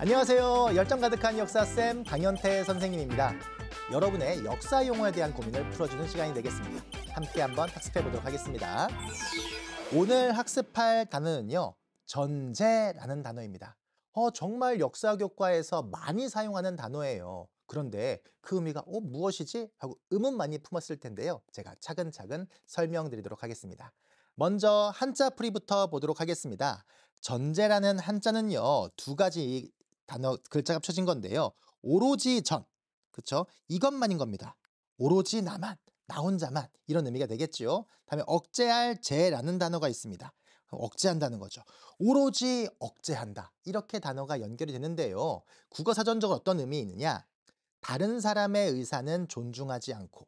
안녕하세요. 열정 가득한 역사쌤 강현태 선생님입니다. 여러분의 역사 용어에 대한 고민을 풀어주는 시간이 되겠습니다. 함께 한번 학습해 보도록 하겠습니다. 오늘 학습할 단어는요. 전제라는 단어입니다. 어, 정말 역사 교과에서 많이 사용하는 단어예요. 그런데 그 의미가 어, 무엇이지? 하고 의문 많이 품었을 텐데요. 제가 차근차근 설명드리도록 하겠습니다. 먼저 한자 풀이부터 보도록 하겠습니다. 전제라는 한자는요. 두 가지 단어 글자가 합쳐진 건데요. 오로지 전. 그렇죠? 이것만인 겁니다. 오로지 나만, 나 혼자만 이런 의미가 되겠지요. 다음에 억제할 제라는 단어가 있습니다. 억제한다는 거죠. 오로지 억제한다. 이렇게 단어가 연결이 되는데요. 국어 사전적으로 어떤 의미 있느냐? 다른 사람의 의사는 존중하지 않고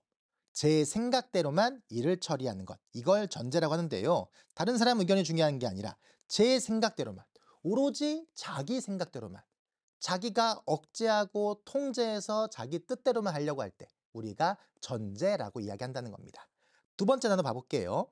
제 생각대로만 일을 처리하는 것. 이걸 전제라고 하는데요. 다른 사람 의견이 중요한 게 아니라 제 생각대로만. 오로지 자기 생각대로만. 자기가 억제하고 통제해서 자기 뜻대로만 하려고 할 때 우리가 전제라고 이야기한다는 겁니다. 두 번째 단어 봐볼게요.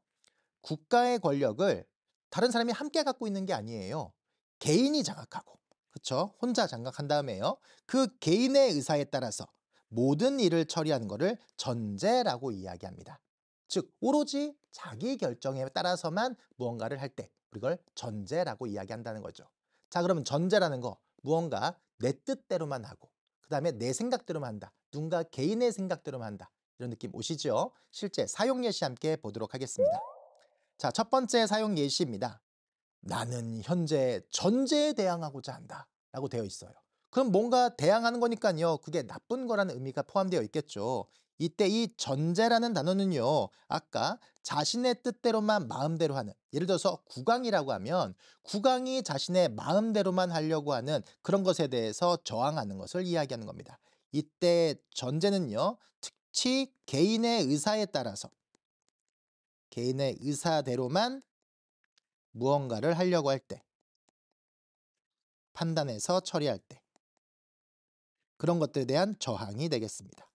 국가의 권력을 다른 사람이 함께 갖고 있는 게 아니에요. 개인이 장악하고, 그쵸? 혼자 장악한 다음에요. 그 개인의 의사에 따라서 모든 일을 처리하는 것을 전제라고 이야기합니다. 즉, 오로지 자기 결정에 따라서만 무언가를 할 때, 그걸 전제라고 이야기한다는 거죠. 자, 그러면 전제라는 거, 무언가 내 뜻대로만 하고, 그 다음에 내 생각대로만 한다. 누군가 개인의 생각대로만 한다. 이런 느낌 오시죠? 실제 사용 예시 함께 보도록 하겠습니다. 자, 첫 번째 사용 예시입니다. 나는 현재 전제에 대항하고자 한다. 라고 되어 있어요. 그럼 뭔가 대항하는 거니까요. 그게 나쁜 거라는 의미가 포함되어 있겠죠. 이때 이 전제라는 단어는요. 아까 자신의 뜻대로만 마음대로 하는 예를 들어서 구강이라고 하면 구강이 자신의 마음대로만 하려고 하는 그런 것에 대해서 저항하는 것을 이야기하는 겁니다. 이때 전제는요. 특히 개인의 의사에 따라서 개인의 의사대로만 무언가를 하려고 할 때, 판단해서 처리할 때, 그런 것들에 대한 저항이 되겠습니다.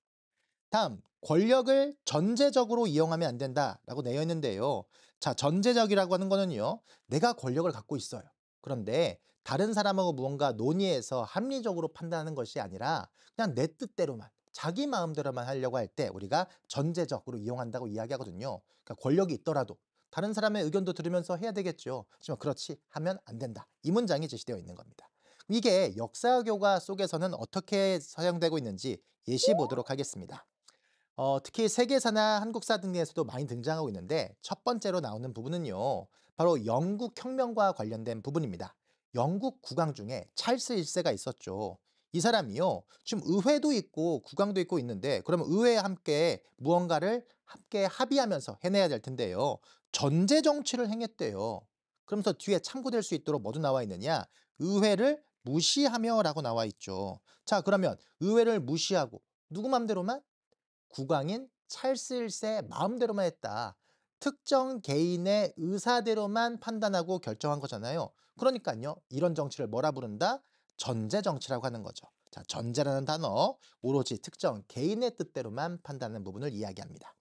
다음, 권력을 전제적으로 이용하면 안 된다라고 내어 있는데요. 자, 전제적이라고 하는 거는요. 내가 권력을 갖고 있어요. 그런데 다른 사람하고 무언가 논의해서 합리적으로 판단하는 것이 아니라 그냥 내 뜻대로만 자기 마음대로만 하려고 할 때 우리가 전제적으로 이용한다고 이야기하거든요. 그러니까 권력이 있더라도 다른 사람의 의견도 들으면서 해야 되겠죠. 하지만 그렇지 하면 안 된다. 이 문장이 제시되어 있는 겁니다. 이게 역사교과 속에서는 어떻게 사용되고 있는지 예시 보도록 하겠습니다. 어, 특히 세계사나 한국사 등에서도 많이 등장하고 있는데 첫 번째로 나오는 부분은요. 바로 영국 혁명과 관련된 부분입니다. 영국 국왕 중에 찰스 1세가 있었죠. 이 사람이요. 지금 의회도 있고 국왕도 있고 있는데 그러면 의회에 함께 무언가를 함께 합의하면서 해내야 될 텐데요. 전제 정치를 행했대요. 그러면서 뒤에 참고될 수 있도록 뭐도 나와 있느냐? 의회를 무시하며라고 나와 있죠. 자, 그러면 의회를 무시하고 누구 맘대로만 국왕인 찰스 1세 마음대로만 했다. 특정 개인의 의사대로만 판단하고 결정한 거잖아요. 그러니까요. 이런 정치를 뭐라 부른다? 전제 정치라고 하는 거죠. 자, 전제라는 단어 오로지 특정 개인의 뜻대로만 판단하는 부분을 이야기합니다.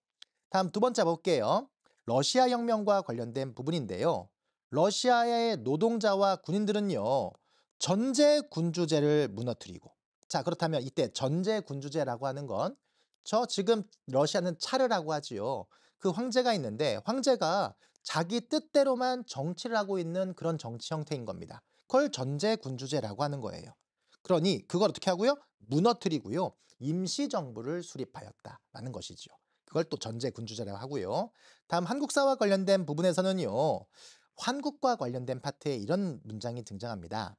다음 두 번째 볼게요. 러시아 혁명과 관련된 부분인데요. 러시아의 노동자와 군인들은요. 전제 군주제를 무너뜨리고 자, 그렇다면 이때 전제 군주제라고 하는 건 저 지금 러시아는 차르라고 하지요. 그 황제가 있는데 황제가 자기 뜻대로만 정치를 하고 있는 그런 정치 형태인 겁니다. 로컬 전제 군주제라고 하는 거예요. 그러니 그걸 어떻게 하고요? 무너뜨리고요. 임시정부를 수립하였다라는 것이지요. 그걸 또 전제 군주제라고 하고요. 다음 한국사와 관련된 부분에서는요. 한국과 관련된 파트에 이런 문장이 등장합니다.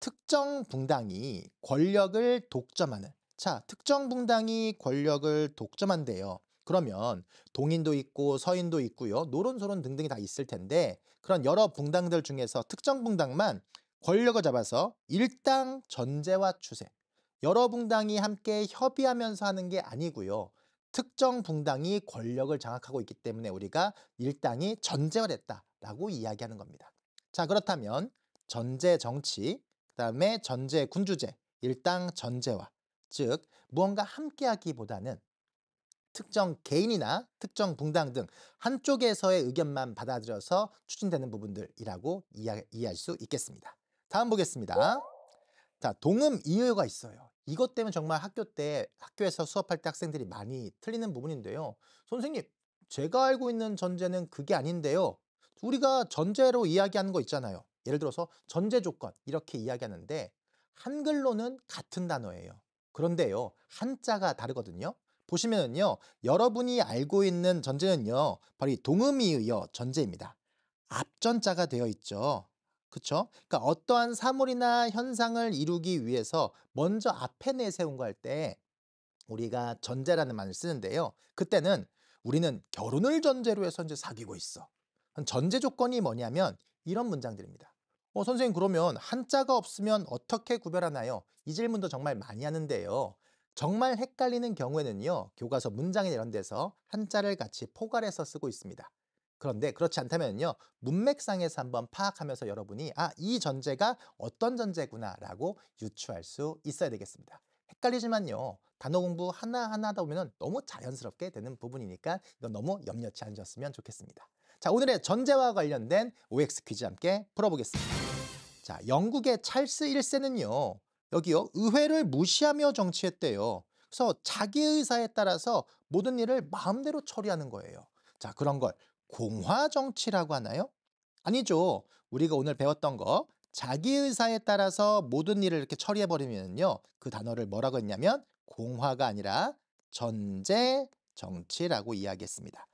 특정 붕당이 권력을 독점하는 자, 특정 붕당이 권력을 독점한대요. 그러면 동인도 있고 서인도 있고요. 노론소론 등등이 다 있을 텐데 그런 여러 붕당들 중에서 특정 붕당만 권력을 잡아서 일당 전제와 추세, 여러 붕당이 함께 협의하면서 하는 게 아니고요. 특정 붕당이 권력을 장악하고 있기 때문에 우리가 일당이 전제화 됐다라고 이야기하는 겁니다. 자 그렇다면 전제 정치, 그 다음에 전제 군주제, 일당 전제화즉 무언가 함께하기보다는 특정 개인이나 특정 붕당 등 한쪽에서의 의견만 받아들여서 추진되는 부분들이라고 이해할 수 있겠습니다. 다음 보겠습니다. 자, 동음 이의가 있어요. 이것 때문에 정말 학교 때 학교에서 수업할 때 학생들이 많이 틀리는 부분인데요. 선생님, 제가 알고 있는 전제는 그게 아닌데요. 우리가 전제로 이야기하는 거 있잖아요. 예를 들어서 전제 조건 이렇게 이야기하는데 한글로는 같은 단어예요. 그런데요. 한자가 다르거든요. 보시면은요. 여러분이 알고 있는 전제는요. 바로 이 동음이의 전제입니다. 앞전자가 되어 있죠. 그쵸? 그러니까 어떠한 사물이나 현상을 이루기 위해서 먼저 앞에 내세운거 할 때 우리가 전제라는 말을 쓰는데요. 그때는 우리는 결혼을 전제로 해서 이제 사귀고 있어. 전제 조건이 뭐냐면 이런 문장들입니다. 어, 선생님 그러면 한자가 없으면 어떻게 구별하나요? 이 질문도 정말 많이 하는데요. 정말 헷갈리는 경우에는요. 교과서 문장이 이런 데서 한자를 같이 포괄해서 쓰고 있습니다. 그런데 그렇지 않다면요. 문맥상에서 한번 파악하면서 여러분이 아, 이 전제가 어떤 전제구나라고 유추할 수 있어야 되겠습니다. 헷갈리지만요. 단어 공부 하나하나 하다 보면 너무 자연스럽게 되는 부분이니까 이건 너무 염려치 않으셨으면 좋겠습니다. 자, 오늘의 전제와 관련된 OX 퀴즈 함께 풀어보겠습니다. 자, 영국의 찰스 1세는요. 여기요. 의회를 무시하며 정치했대요. 그래서 자기 의사에 따라서 모든 일을 마음대로 처리하는 거예요. 자, 그런 걸 공화 정치라고 하나요? 아니죠. 우리가 오늘 배웠던 거 자기 의사에 따라서 모든 일을 이렇게 처리해 버리면요. 그 단어를 뭐라고 했냐면 공화가 아니라 전제 정치라고 이야기했습니다.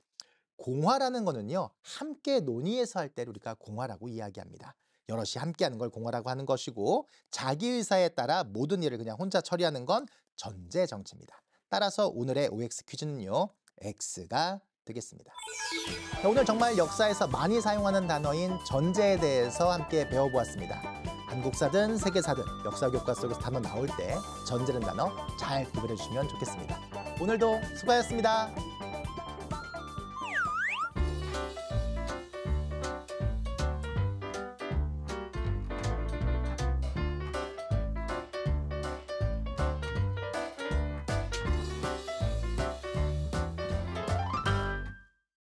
공화라는 거는요. 함께 논의해서 할 때 우리가 공화라고 이야기합니다. 여럿이 함께 하는 걸 공화라고 하는 것이고 자기 의사에 따라 모든 일을 그냥 혼자 처리하는 건 전제 정치입니다. 따라서 오늘의 OX 퀴즈는요. X가 되겠습니다. 오늘 정말 역사에서 많이 사용하는 단어인 전제에 대해서 함께 배워보았습니다. 한국사든 세계사든 역사 교과 속에서 단어 나올 때 전제는 단어 잘 구별해 주시면 좋겠습니다. 오늘도 수고하셨습니다.